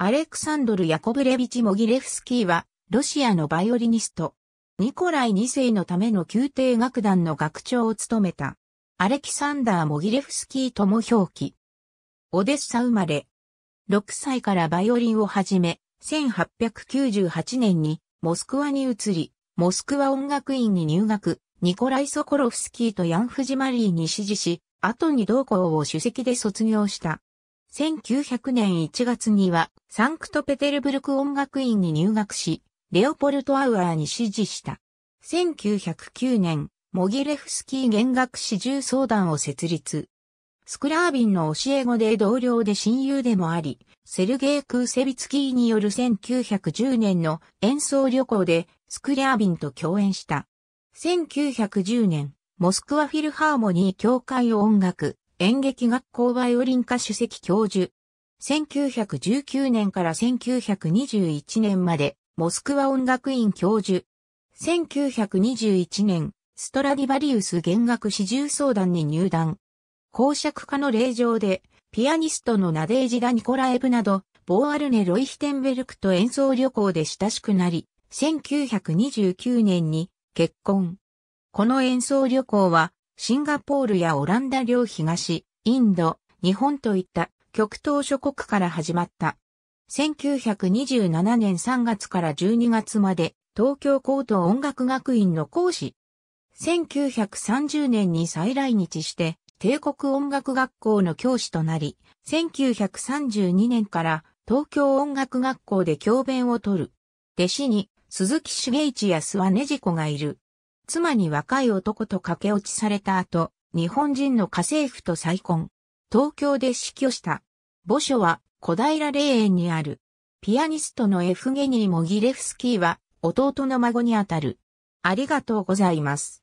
アレクサンドル・ヤコブレビチ・モギレフスキーは、ロシアのバイオリニスト、ニコライ2世のための宮廷楽団の学長を務めた、アレキサンダー・モギレフスキーとも表記。オデッサ生まれ。6歳からバイオリンを始め、1898年にモスクワに移り、モスクワ音楽院に入学、ニコライ・ソコロフスキーとヤン・フジマリーに支持し、後に同校を主席で卒業した。1900年1月にはサンクトペテルブルク音楽院に入学し、レオポルト・アウアーに支持した。1909年、モギレフスキー弦楽四重相談を設立。スクラービンの教え子で同僚で親友でもあり、セルゲイ・クーセビツキーによる1910年の演奏旅行でスクラービンと共演した。1910年、モスクワフィルハーモニー協会音楽演劇学校バイオリン科主席教授。1919年から1921年まで、モスクワ音楽院教授。1921年、ストラディバリウス弦楽四重奏団に入団。公爵家の令嬢で、ピアニストのナデージダ・ニコラエブなど、ボーアルネ・ロイヒテンベルクと演奏旅行で親しくなり、1929年に結婚。この演奏旅行はシンガポールやオランダ領東、インド、日本といった極東諸国から始まった。1927年3月から12月まで東京高等音楽学院の講師。1930年に再来日して帝国音楽学校の教師となり、1932年から東京音楽学校で教鞭をとる。弟子に鈴木茂一や諏訪根じ子がいる。妻に若い男と駆け落ちされた後、日本人の家政婦と再婚。東京で死去した。墓所は小平霊園にある。ピアニストのエフゲニー・モギレフスキーは弟の孫にあたる。ありがとうございます。